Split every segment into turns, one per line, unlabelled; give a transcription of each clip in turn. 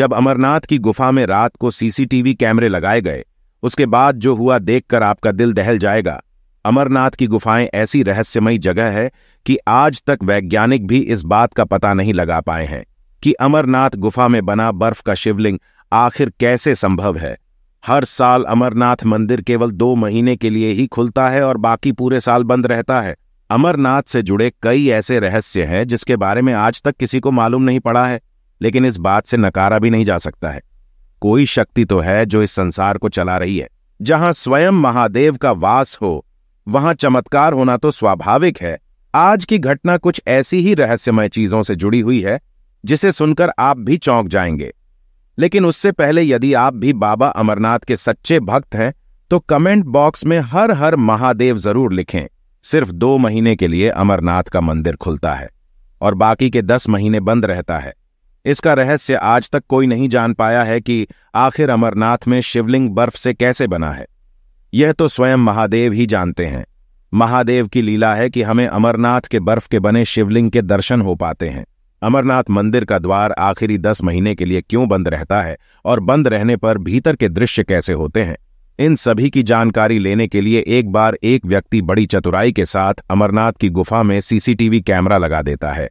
जब अमरनाथ की गुफा में रात को सीसीटीवी कैमरे लगाए गए उसके बाद जो हुआ देखकर आपका दिल दहल जाएगा अमरनाथ की गुफाएं ऐसी रहस्यमयी जगह है कि आज तक वैज्ञानिक भी इस बात का पता नहीं लगा पाए हैं कि अमरनाथ गुफा में बना बर्फ का शिवलिंग आखिर कैसे संभव है हर साल अमरनाथ मंदिर केवल दो महीने के लिए ही खुलता है और बाकी पूरे साल बंद रहता है अमरनाथ से जुड़े कई ऐसे रहस्य हैं जिसके बारे में आज तक किसी को मालूम नहीं पड़ा है लेकिन इस बात से नकारा भी नहीं जा सकता है कोई शक्ति तो है जो इस संसार को चला रही है जहां स्वयं महादेव का वास हो वहां चमत्कार होना तो स्वाभाविक है आज की घटना कुछ ऐसी ही रहस्यमय चीजों से जुड़ी हुई है जिसे सुनकर आप भी चौंक जाएंगे लेकिन उससे पहले यदि आप भी बाबा अमरनाथ के सच्चे भक्त हैं तो कमेंट बॉक्स में हर हर महादेव जरूर लिखें सिर्फ दो महीने के लिए अमरनाथ का मंदिर खुलता है और बाकी के दस महीने बंद रहता है इसका रहस्य आज तक कोई नहीं जान पाया है कि आखिर अमरनाथ में शिवलिंग बर्फ से कैसे बना है यह तो स्वयं महादेव ही जानते हैं महादेव की लीला है कि हमें अमरनाथ के बर्फ के बने शिवलिंग के दर्शन हो पाते हैं अमरनाथ मंदिर का द्वार आखिरी दस महीने के लिए क्यों बंद रहता है और बंद रहने पर भीतर के दृश्य कैसे होते हैं इन सभी की जानकारी लेने के लिए एक बार एक व्यक्ति बड़ी चतुराई के साथ अमरनाथ की गुफा में सीसीटीवी कैमरा लगा देता है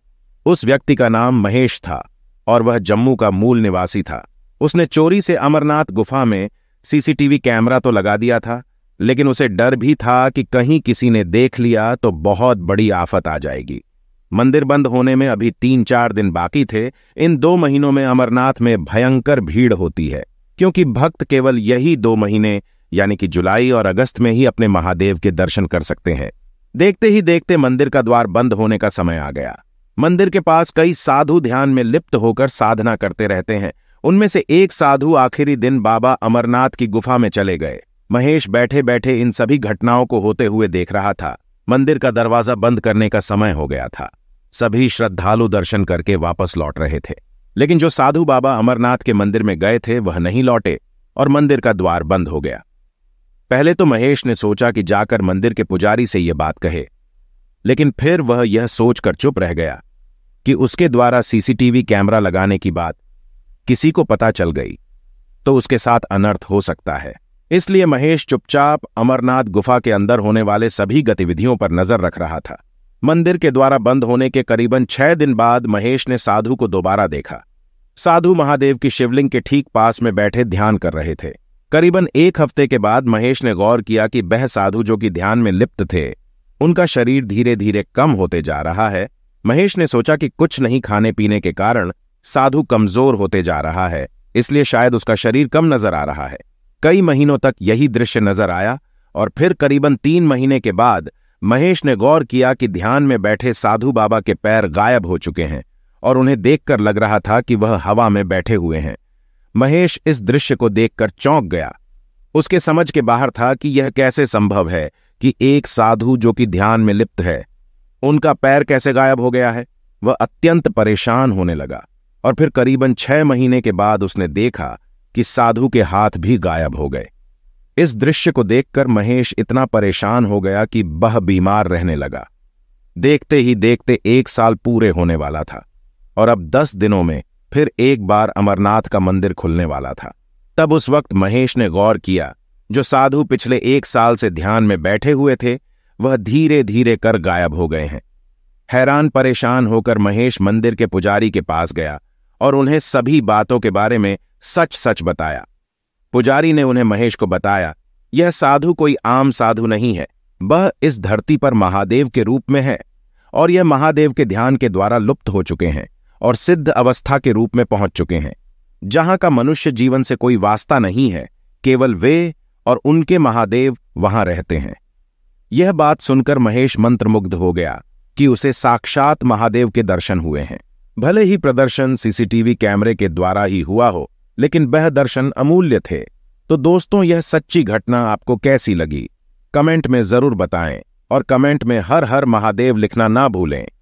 उस व्यक्ति का नाम महेश था और वह जम्मू का मूल निवासी था उसने चोरी से अमरनाथ गुफा में सीसीटीवी कैमरा तो लगा दिया था लेकिन उसे डर भी था कि कहीं किसी ने देख लिया तो बहुत बड़ी आफत आ जाएगी मंदिर बंद होने में अभी तीन चार दिन बाकी थे इन दो महीनों में अमरनाथ में भयंकर भीड़ होती है क्योंकि भक्त केवल यही दो महीने यानी कि जुलाई और अगस्त में ही अपने महादेव के दर्शन कर सकते हैं देखते ही देखते मंदिर का द्वार बंद होने का समय आ गया मंदिर के पास कई साधु ध्यान में लिप्त होकर साधना करते रहते हैं उनमें से एक साधु आखिरी दिन बाबा अमरनाथ की गुफा में चले गए महेश बैठे बैठे इन सभी घटनाओं को होते हुए देख रहा था मंदिर का दरवाजा बंद करने का समय हो गया था सभी श्रद्धालु दर्शन करके वापस लौट रहे थे लेकिन जो साधु बाबा अमरनाथ के मंदिर में गए थे वह नहीं लौटे और मंदिर का द्वार बंद हो गया पहले तो महेश ने सोचा कि जाकर मंदिर के पुजारी से यह बात कहे लेकिन फिर वह यह सोचकर चुप रह गया कि उसके द्वारा सीसीटीवी कैमरा लगाने की बात किसी को पता चल गई तो उसके साथ अनर्थ हो सकता है इसलिए महेश चुपचाप अमरनाथ गुफा के अंदर होने वाले सभी गतिविधियों पर नजर रख रहा था मंदिर के द्वारा बंद होने के करीबन छह दिन बाद महेश ने साधु को दोबारा देखा साधु महादेव की शिवलिंग के ठीक पास में बैठे ध्यान कर रहे थे करीबन एक हफ्ते के बाद महेश ने गौर किया कि वह साधु जो कि ध्यान में लिप्त थे उनका शरीर धीरे धीरे कम होते जा रहा है महेश ने सोचा कि कुछ नहीं खाने पीने के कारण साधु कमजोर होते जा रहा है इसलिए शायद उसका शरीर कम नजर आ रहा है कई महीनों तक यही दृश्य नजर आया और फिर करीबन तीन महीने के बाद महेश ने गौर किया कि ध्यान में बैठे साधु बाबा के पैर गायब हो चुके हैं और उन्हें देखकर लग रहा था कि वह हवा में बैठे हुए हैं महेश इस दृश्य को देखकर चौंक गया उसके समझ के बाहर था कि यह कैसे संभव है कि एक साधु जो कि ध्यान में लिप्त है उनका पैर कैसे गायब हो गया है वह अत्यंत परेशान होने लगा और फिर करीबन छह महीने के बाद उसने देखा कि साधु के हाथ भी गायब हो गए इस दृश्य को देखकर महेश इतना परेशान हो गया कि बह बीमार रहने लगा देखते ही देखते एक साल पूरे होने वाला था और अब दस दिनों में फिर एक बार अमरनाथ का मंदिर खुलने वाला था तब उस वक्त महेश ने गौर किया जो साधु पिछले एक साल से ध्यान में बैठे हुए थे वह धीरे धीरे कर गायब हो गए हैं हैरान परेशान होकर महेश मंदिर के पुजारी के पास गया और उन्हें सभी बातों के बारे में सच सच बताया पुजारी ने उन्हें महेश को बताया यह साधु कोई आम साधु नहीं है वह इस धरती पर महादेव के रूप में है और यह महादेव के ध्यान के द्वारा लुप्त हो चुके हैं और सिद्ध अवस्था के रूप में पहुंच चुके हैं जहां का मनुष्य जीवन से कोई वास्ता नहीं है केवल वे और उनके महादेव वहां रहते हैं यह बात सुनकर महेश मंत्रमुग्ध हो गया कि उसे साक्षात महादेव के दर्शन हुए हैं भले ही प्रदर्शन सीसीटीवी कैमरे के द्वारा ही हुआ हो लेकिन वह दर्शन अमूल्य थे तो दोस्तों यह सच्ची घटना आपको कैसी लगी कमेंट में जरूर बताएं और कमेंट में हर हर महादेव लिखना ना भूलें